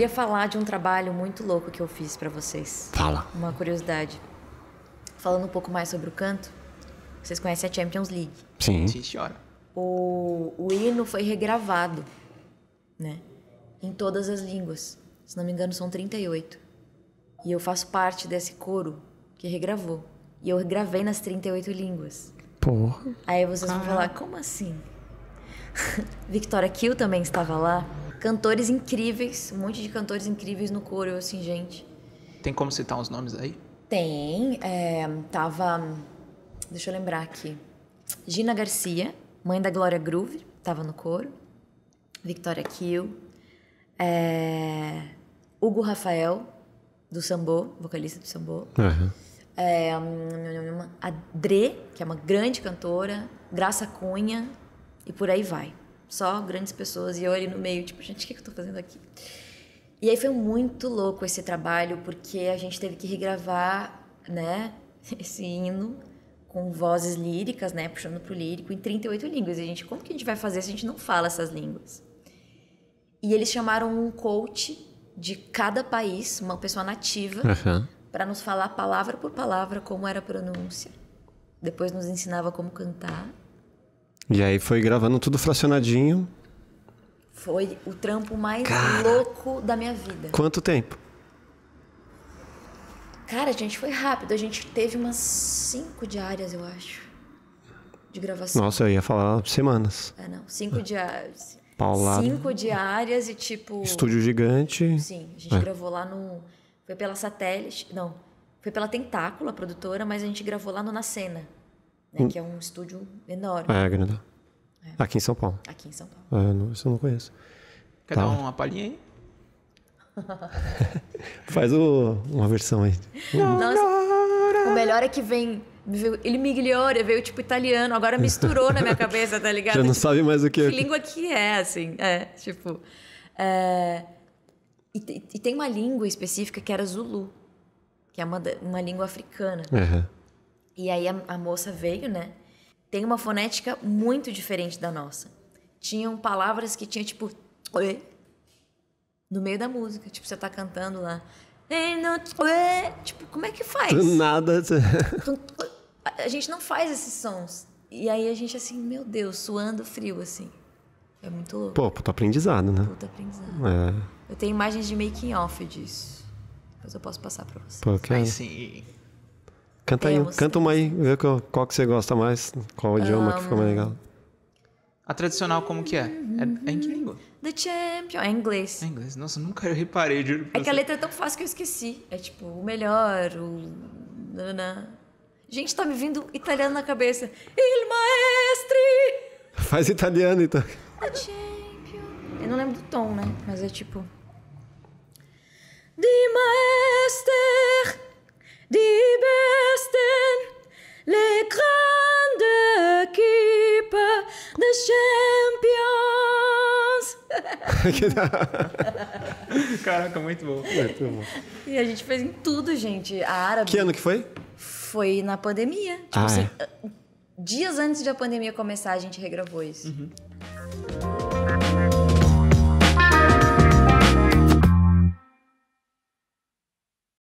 queria falar de um trabalho muito louco que eu fiz para vocês. Fala. Uma curiosidade. Falando um pouco mais sobre o canto, vocês conhecem a Champions League? Sim. Sim, senhora. O, o hino foi regravado, né? Em todas as línguas. Se não me engano, são 38. E eu faço parte desse coro que regravou. E eu gravei nas 38 línguas. Porra. Aí vocês vão falar, como assim? Victoria Kill também estava lá. Cantores incríveis, um monte de cantores incríveis no coro, assim, gente. Tem como citar uns nomes aí? Tem. É, tava. Deixa eu lembrar aqui. Gina Garcia, mãe da Glória Groove, tava no coro. Victoria Kill. É, Hugo Rafael, do Sambô, vocalista do Sambô. Uhum. É, a Dre, que é uma grande cantora. Graça Cunha, e por aí vai. Só grandes pessoas e eu ali no meio, tipo, gente, o que, eu tô fazendo aqui? E aí foi muito louco esse trabalho, porque a gente teve que regravar, né, esse hino com vozes líricas, né, puxando pro lírico, em 38 línguas. E a gente, como que a gente vai fazer se a gente não fala essas línguas? E eles chamaram um coach de cada país, uma pessoa nativa, uhum. para nos falar palavra por palavra como era a pronúncia. Depois nos ensinava como cantar. E aí foi gravando tudo fracionadinho. Foi o trampo mais Cara, louco da minha vida. Quanto tempo? Cara, a gente foi rápido. A gente teve umas cinco diárias, eu acho, de gravação. Nossa, eu ia falar semanas. É, não. Cinco diárias. Paulada. Cinco diárias e tipo. Estúdio gigante. Sim, a gente é. gravou lá no. Foi pela satélite. Não. Foi pela Tentáculo, a produtora, mas a gente gravou lá no Nascena né, que é um estúdio enorme. É, grande. É. Aqui em São Paulo. Aqui em São Paulo. É, não, isso eu não conheço. Quer tá. dar uma palhinha aí? Faz o, uma versão aí. Nossa, hum. o melhor é que vem. Ele migliore, veio tipo italiano, agora misturou na minha cabeça, tá ligado? Já não tipo, sabe mais o que Que é. língua que é, assim. É, tipo. É, e, e, tem uma língua específica que era é Zulu, que é uma, uma língua africana. Uhum. E aí a, a moça veio, né? Tem uma fonética muito diferente da nossa. Tinham palavras que tinha tipo. No meio da música. Tipo, você tá cantando lá. Tipo, como é que faz? nada. A gente não faz esses sons. E aí a gente, assim, meu Deus, suando frio, assim. É muito louco. Pô, puto aprendizado, né? Puto aprendizado. É. Eu tenho imagens de making off disso. Mas eu posso passar pra vocês. Porque... Mas sim. Canta aí, canta uma aí, vê qual, qual que você gosta mais, qual idioma que fica mais legal. A tradicional como que é? É, é em que língua? The Champion. É em inglês. É em inglês. Nossa, nunca eu reparei, de. É que a letra é tão fácil que eu esqueci. É tipo, o melhor, o. nananã. Gente, tá me vindo italiano na cabeça. Il maestri! Faz italiano então. The Champion. Eu não lembro do tom, né? Mas é tipo. Di maestri! Caraca, muito bom. Muito bom. E a gente fez em tudo, gente. A árabe. Que ano que foi? Foi na pandemia. Tipo ah, assim, é. Ah, dias antes da pandemia começar, a gente regravou isso. Uhum.